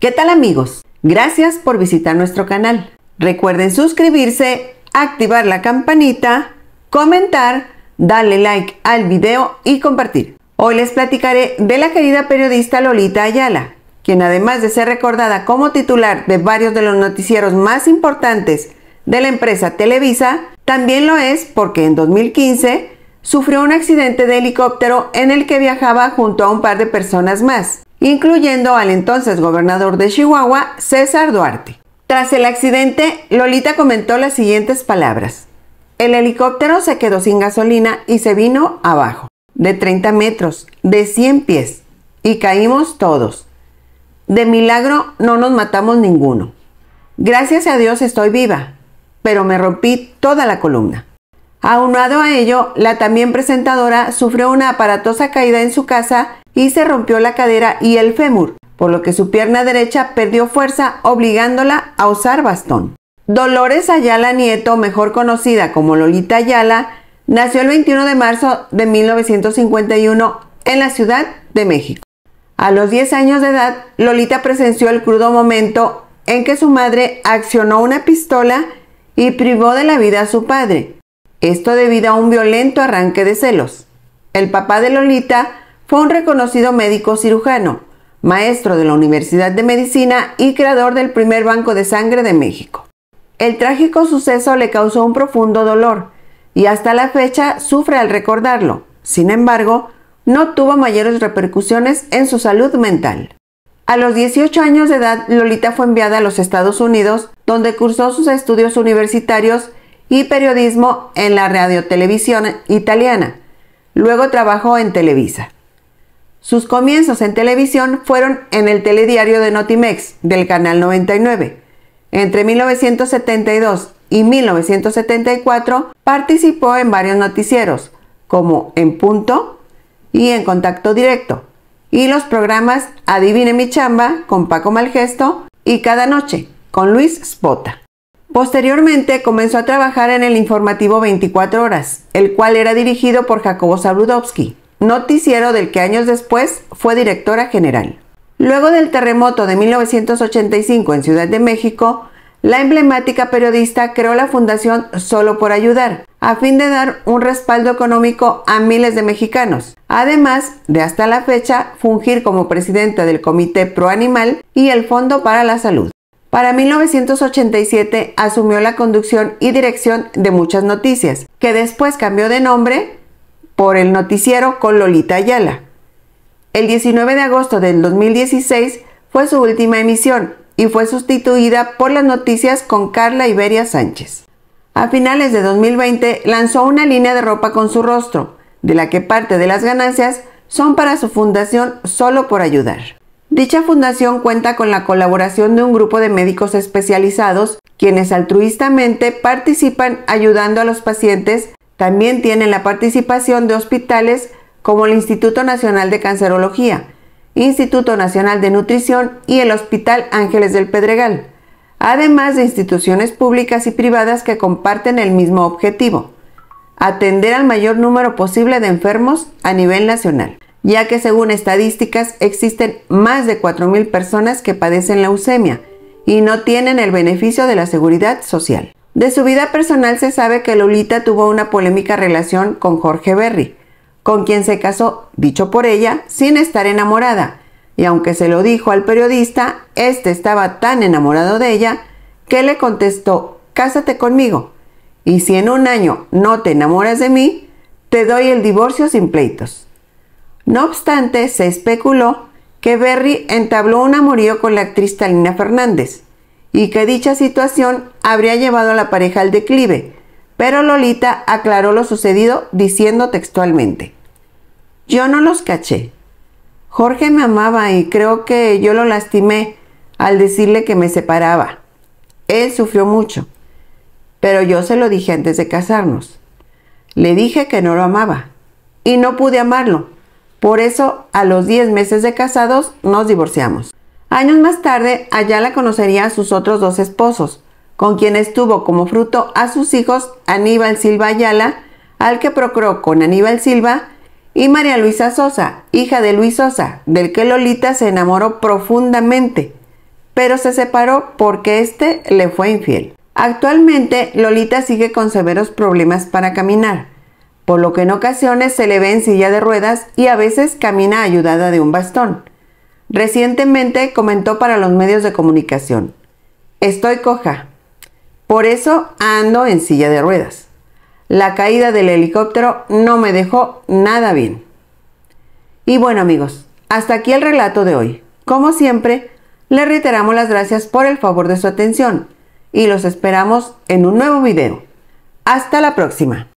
¿Qué tal amigos? Gracias por visitar nuestro canal. Recuerden suscribirse, activar la campanita, comentar, darle like al video y compartir. Hoy les platicaré de la querida periodista Lolita Ayala, quien además de ser recordada como titular de varios de los noticieros más importantes de la empresa Televisa, también lo es porque en 2015 sufrió un accidente de helicóptero en el que viajaba junto a un par de personas más, incluyendo al entonces gobernador de Chihuahua, César Duarte. Tras el accidente, Lolita comentó las siguientes palabras. El helicóptero se quedó sin gasolina y se vino abajo, de 30 metros, de 100 pies, y caímos todos. De milagro no nos matamos ninguno. Gracias a Dios estoy viva, pero me rompí toda la columna. Aunado a ello, la también presentadora sufrió una aparatosa caída en su casa y se rompió la cadera y el fémur, por lo que su pierna derecha perdió fuerza obligándola a usar bastón. Dolores Ayala Nieto, mejor conocida como Lolita Ayala, nació el 21 de marzo de 1951 en la Ciudad de México. A los 10 años de edad, Lolita presenció el crudo momento en que su madre accionó una pistola y privó de la vida a su padre. Esto debido a un violento arranque de celos. El papá de Lolita fue un reconocido médico cirujano, maestro de la Universidad de Medicina y creador del primer banco de sangre de México. El trágico suceso le causó un profundo dolor y hasta la fecha sufre al recordarlo. Sin embargo, no tuvo mayores repercusiones en su salud mental. A los 18 años de edad, Lolita fue enviada a los Estados Unidos, donde cursó sus estudios universitarios y periodismo en la radiotelevisión italiana. Luego trabajó en Televisa. Sus comienzos en televisión fueron en el telediario de Notimex del Canal 99. Entre 1972 y 1974 participó en varios noticieros, como En Punto y En Contacto Directo, y los programas Adivine mi chamba con Paco Malgesto y Cada Noche con Luis Spota. Posteriormente comenzó a trabajar en el informativo 24 horas, el cual era dirigido por Jacobo Zabludowski noticiero del que años después fue directora general. Luego del terremoto de 1985 en Ciudad de México, la emblemática periodista creó la Fundación Solo por Ayudar, a fin de dar un respaldo económico a miles de mexicanos, además de hasta la fecha fungir como presidenta del Comité Pro Animal y el Fondo para la Salud. Para 1987 asumió la conducción y dirección de Muchas Noticias, que después cambió de nombre por el noticiero con Lolita Ayala. El 19 de agosto del 2016 fue su última emisión y fue sustituida por las noticias con Carla Iberia Sánchez. A finales de 2020 lanzó una línea de ropa con su rostro, de la que parte de las ganancias son para su fundación Solo por Ayudar. Dicha fundación cuenta con la colaboración de un grupo de médicos especializados, quienes altruistamente participan ayudando a los pacientes también tienen la participación de hospitales como el Instituto Nacional de Cancerología, Instituto Nacional de Nutrición y el Hospital Ángeles del Pedregal, además de instituciones públicas y privadas que comparten el mismo objetivo, atender al mayor número posible de enfermos a nivel nacional, ya que según estadísticas existen más de 4.000 personas que padecen leucemia y no tienen el beneficio de la seguridad social. De su vida personal se sabe que Lolita tuvo una polémica relación con Jorge Berry, con quien se casó, dicho por ella, sin estar enamorada. Y aunque se lo dijo al periodista, este estaba tan enamorado de ella que le contestó, cásate conmigo. Y si en un año no te enamoras de mí, te doy el divorcio sin pleitos. No obstante, se especuló que Berry entabló un amorío con la actriz Talina Fernández, y que dicha situación habría llevado a la pareja al declive, pero Lolita aclaró lo sucedido diciendo textualmente, yo no los caché. Jorge me amaba y creo que yo lo lastimé al decirle que me separaba. Él sufrió mucho, pero yo se lo dije antes de casarnos. Le dije que no lo amaba y no pude amarlo. Por eso a los 10 meses de casados nos divorciamos. Años más tarde, Ayala conocería a sus otros dos esposos, con quienes tuvo como fruto a sus hijos Aníbal Silva Ayala, al que procreó con Aníbal Silva, y María Luisa Sosa, hija de Luis Sosa, del que Lolita se enamoró profundamente, pero se separó porque éste le fue infiel. Actualmente, Lolita sigue con severos problemas para caminar, por lo que en ocasiones se le ve en silla de ruedas y a veces camina ayudada de un bastón. Recientemente comentó para los medios de comunicación, estoy coja, por eso ando en silla de ruedas. La caída del helicóptero no me dejó nada bien. Y bueno amigos, hasta aquí el relato de hoy. Como siempre, le reiteramos las gracias por el favor de su atención y los esperamos en un nuevo video. Hasta la próxima.